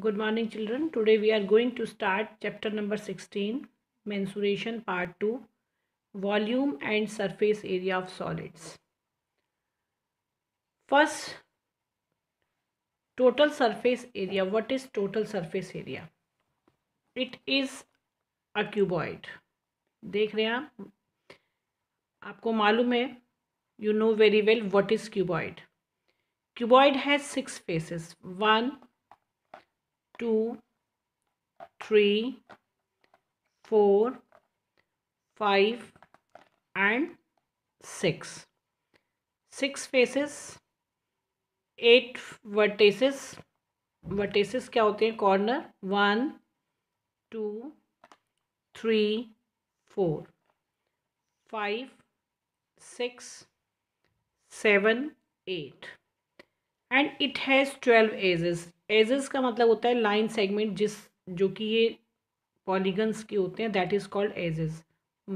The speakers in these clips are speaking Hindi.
good morning children today we are going to start chapter number 16 mensuration part 2 volume and surface area of solids first total surface area what is total surface area it is a cuboid देख रहे हैं आप आपको मालूम है you know very well what is cuboid. Cuboid has six faces two, three, four, five, and 6. 6 faces, 8 vertices. Vertices क्या होते हैं Corner. One and it has 12 edges edges का मतलब होता है लाइन सेगमेंट जिस जो कि ये पॉलीगन्स के होते हैं that is called edges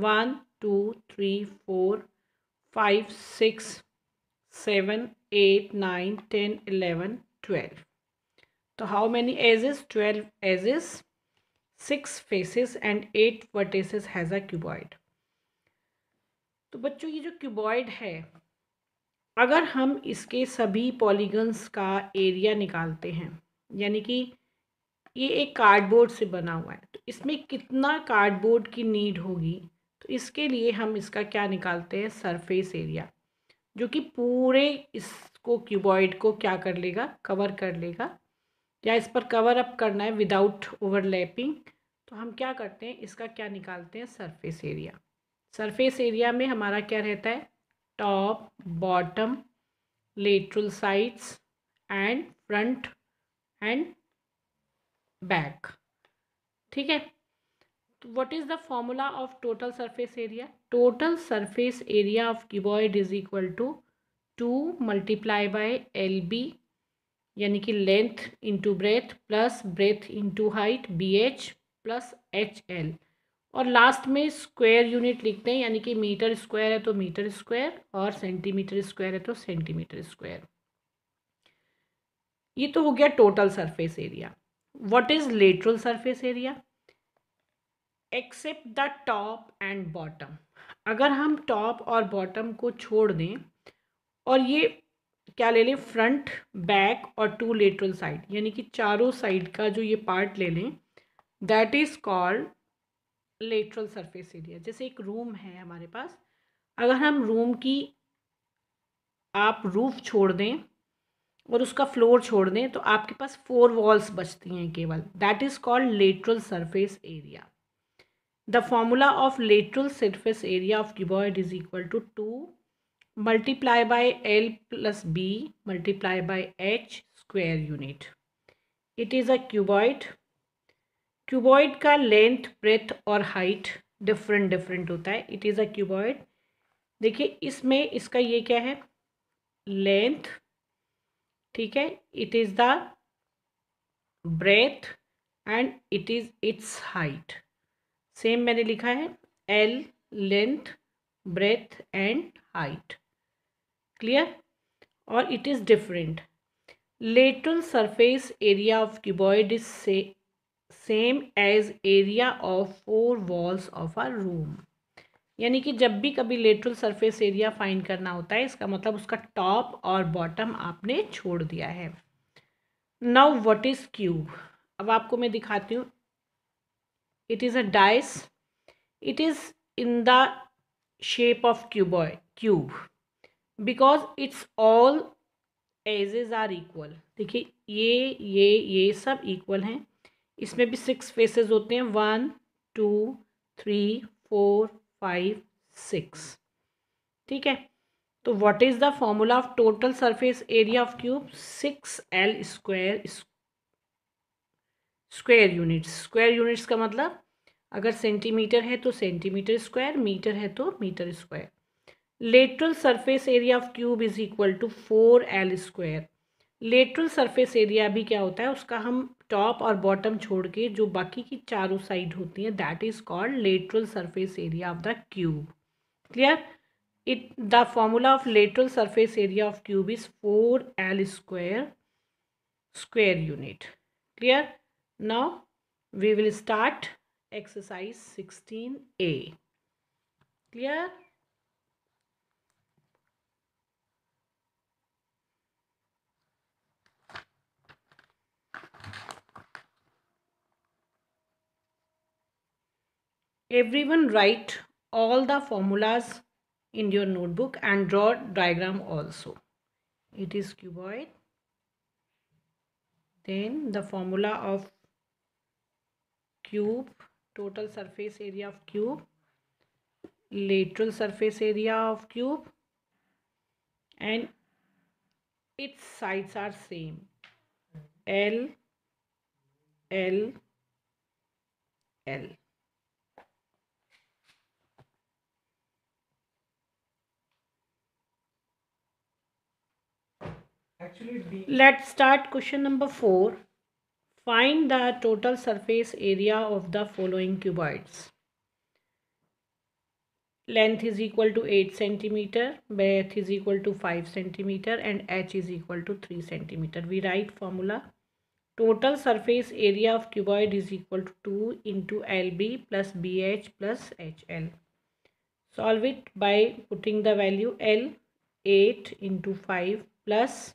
one two three four five six seven eight nine ten eleven twelve तो how many edges twelve edges six faces and eight vertices has a cuboid तो बच्चों ये जो क्यूबॉइड है अगर हम इसके सभी पॉलीगन्स का एरिया निकालते हैं यानी कि ये एक कार्डबोर्ड से बना हुआ है तो इसमें कितना कार्डबोर्ड की नीड होगी तो इसके लिए हम इसका क्या निकालते हैं सरफेस एरिया जो कि पूरे इसको क्यूबॉइड को क्या कर लेगा कवर कर लेगा या इस पर कवर अप करना है विदाउट ओवरलैपिंग तो हम क्या करते हैं इसका क्या निकालते हैं सरफेस एरिया सरफेस एरिया में हमारा क्या रहता है top bottom lateral sides and front and back ठीक है what is the formula of total surface area total surface area of cuboid is equal to two multiply by L B यानी कि length into breadth plus breadth into height B H plus H L और लास्ट में स्क्वायर यूनिट लिखते हैं यानी कि मीटर स्क्वायर है तो मीटर स्क्वायर और सेंटीमीटर स्क्वायर है तो सेंटीमीटर स्क्वायर ये तो हो गया total surface area what is lateral surface area except the top and bottom अगर हम टॉप और बॉटम को छोड़ दें और ये क्या ले लें फ्रंट बैक और टू लेटरल साइड यानी कि चारों साइड का जो ये पार्ट ले लें that is called lateral surface area जैसे एक रूम है हमारे पास अगर हम रूम की आप रूफ छोड़ दें और उसका फ्लोर छोड़ दें तो आपके पास फोर वॉल्स बचती हैं केवल that is called lateral surface area the formula of lateral surface area of cuboid is equal to two multiply by L plus B multiply by H square unit it is a cuboid cuboid का लेंथ ब्रेथ और हाइट डिफरेंट डिफरेंट होता है इट इज़ अ क्यूबॉइड देखिए इसमें इसका ये क्या है लेंथ ठीक है it is the breadth and it is its height same मैंने लिखा है L length breadth and height clear और it is different lateral surface area of cuboid is से same as area of four walls of our room यानी कि जब भी कभी लेटरल सरफेस एरिया फाइंड करना होता है इसका मतलब उसका टॉप और बॉटम आपने छोड़ दिया है नाउ व्हाट इज़ क्यूब अब आपको मैं दिखाती हूँ it is a dice it is in the shape of cuboid cube because it's all edges are equal देखिए ये ये ये सब इक्वल हैं इसमें भी सिक्स फेसेस होते हैं one two three four five six ठीक है तो what is the formula of total surface area of cube six L square square units square units का मतलब अगर सेंटीमीटर है तो सेंटीमीटर स्क्वायर मीटर है तो metre square lateral surface area of cube is equal to four L square lateral surface area भी क्या होता है उसका हम टॉप और बॉटम छोड़ के जो बाकी की चारों साइड होती है that is called lateral surface area of the cube clear it the formula of lateral surface area of cube is four L square square unit clear now we will start exercise sixteen A clear everyone write all the formulas in your notebook and draw diagram also it is cuboid then the formula of cube total surface area of cube lateral surface area of cube and its sides are same L L L Let's start question number 4. Find the total surface area of the following cuboids. Length is equal to 8 centimeter, breadth is equal to 5 centimeter, and h is equal to 3 centimeter. We write formula. Total surface area of cuboid is equal to 2 into LB plus BH plus HL. Solve it by putting the value L 8 into 5 plus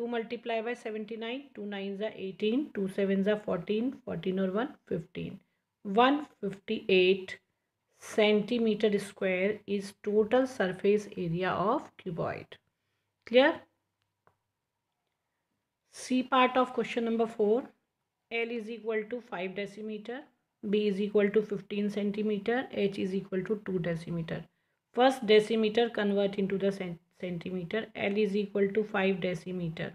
2 multiply by 79, 2 9s are 18, 2 7s are 14, 14 or 1, 15. 158 centimeter square is total surface area of cuboid. Clear? C part of question number 4. L is equal to 5 decimeter. B is equal to 15 centimeter. H is equal to 2 decimeter. First decimeter convert into the centimeter centimetre L is equal to five decimetre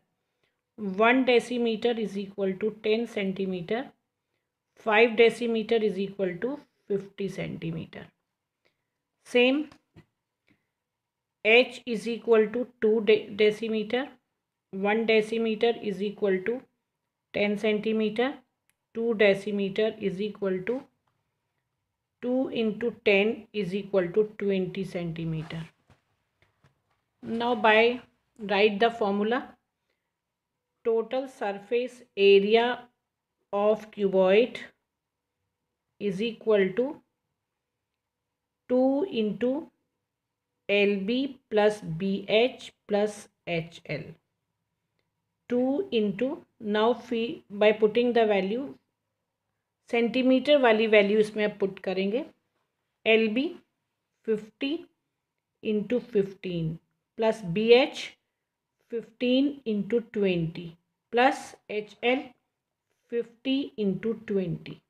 one decimetre is equal to ten centimetre five decimetre is equal to fifty centimetre same H is equal to two decimetre one decimetre is equal to ten centimetre two decimetre is equal to two into ten is equal to twenty centimetre now by write the formula total surface area of cuboid is equal to 2 into lb plus bh plus hl 2 into now by putting the value centimetre वाली वैल्यू इसमें आप पुट करेंगे L B fifty into fifteen plus BH 15 into 20 plus HL 50 into 20.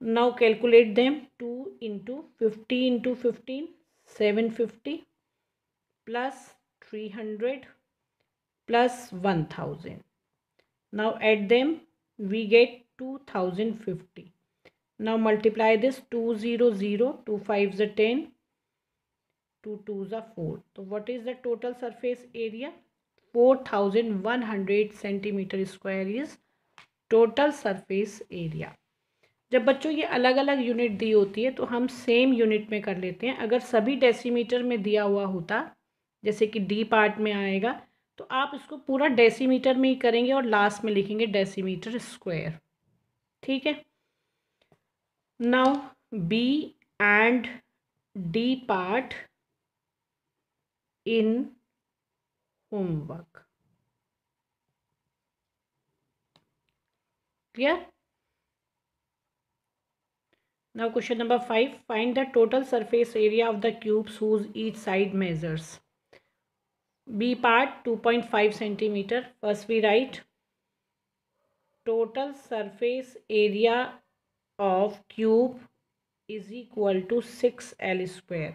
Now calculate them 2 into 50 into 15 750 plus 300 plus 1000. Now add them we get 2050. Now multiply this 200 2 is 10 two two ज़ा फोर तो what is the total surface area four thousand one hundred centimetre square is total surface area जब बच्चों ये अलग अलग यूनिट दी होती है तो हम सेम यूनिट में कर लेते हैं अगर सभी डेसीमीटर में दिया हुआ होता जैसे कि डी पार्ट में आएगा तो आप इसको पूरा डेसीमीटर में ही करेंगे और लास्ट में लिखेंगे डेसीमीटर स्क्वायर ठीक है now B and D part in homework. Clear? Now question number 5. Find the total surface area of the cubes whose each side measures. B part 2.5 centimeter. First we write total surface area of cube is equal to 6L square.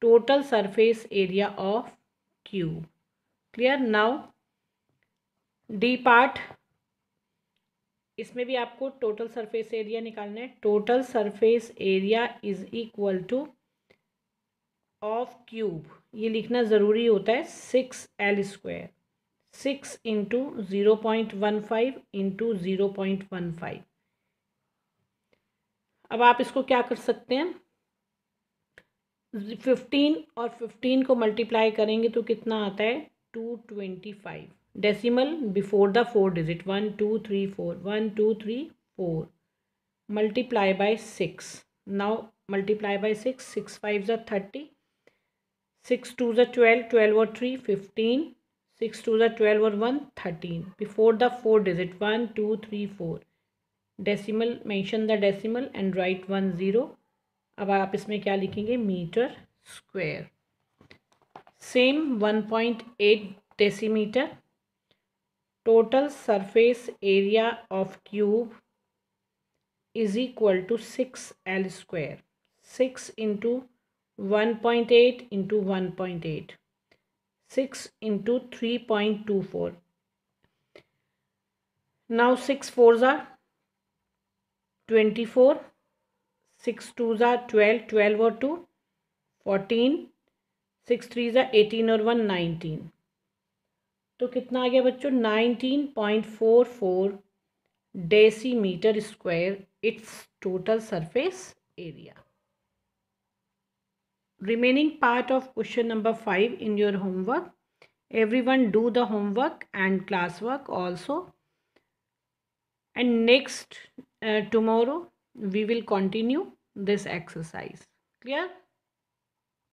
total surface area of cube clear now D part इसमें भी आपको टोटल सरफेस एरिया निकालना है total surface area is equal to of cube ये लिखना ज़रूरी होता है six L square six into zero point one five into zero point one five अब आप इसको क्या कर सकते हैं फिफ्टीन और फिफ्टीन को मल्टीप्लाई करेंगे तो कितना आता है two twenty five decimal before the four digit one two three four one two three four multiply by six now multiply by six six five ज़ा थर्टी सिक्स टू ज़ा ट्वेल्व ट्वेल्व और थ्री फिफ्टीन सिक्स टू ज़ा ट्वेल्व और one thirteen before the four digit one two three four decimal mention the decimal and write one zero अब आप इसमें क्या लिखेंगे metre square same one point eight decimetre total surface area of cube is equal to six L square six into one point eight into one point eight six into three point two four now six four ज़ार ट्वेंटी फोर सिक्स टू ज़ा ट्वेल्व ट्वेल्व और टू फोर्टीन सिक्स थ्री ज़ा एटीन और वन नाइनटीन तो कितना आ गया बच्चों nineteen point four four decimetre square it's total surface area remaining part of question number five in your homework everyone do the homework and class work also and next tomorrow we will continue this exercise clear